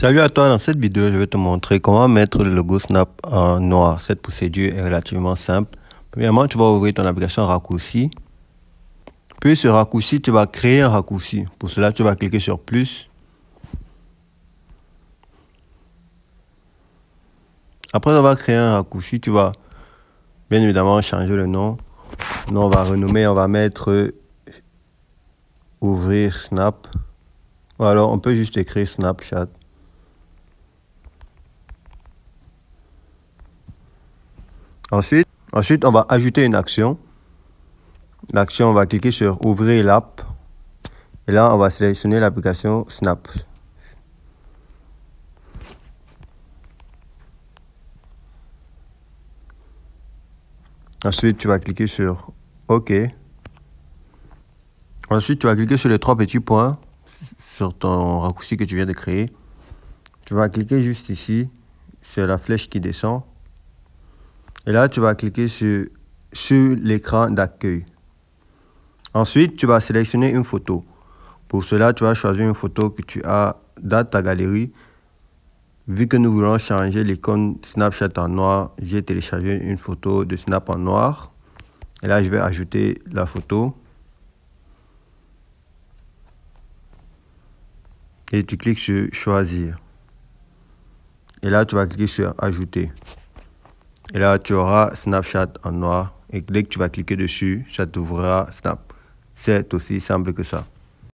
Salut à toi, dans cette vidéo je vais te montrer comment mettre le logo Snap en noir. Cette procédure est relativement simple. Premièrement tu vas ouvrir ton application raccourci. Puis ce raccourci tu vas créer un raccourci. Pour cela tu vas cliquer sur plus. Après avoir créé un raccourci tu vas bien évidemment changer le nom. Nous on va renommer, on va mettre ouvrir Snap. Ou alors on peut juste écrire Snapchat. Ensuite, ensuite, on va ajouter une action. L'action, on va cliquer sur Ouvrir l'app. Et là, on va sélectionner l'application Snap. Ensuite, tu vas cliquer sur OK. Ensuite, tu vas cliquer sur les trois petits points sur ton raccourci que tu viens de créer. Tu vas cliquer juste ici, sur la flèche qui descend. Et là, tu vas cliquer sur, sur l'écran d'accueil. Ensuite, tu vas sélectionner une photo. Pour cela, tu vas choisir une photo que tu as dans ta galerie. Vu que nous voulons changer l'icône Snapchat en noir, j'ai téléchargé une photo de Snap en noir. Et là, je vais ajouter la photo. Et tu cliques sur choisir. Et là, tu vas cliquer sur ajouter. Et là, tu auras Snapchat en noir. Et dès que tu vas cliquer dessus, ça t'ouvrira Snap. C'est aussi simple que ça.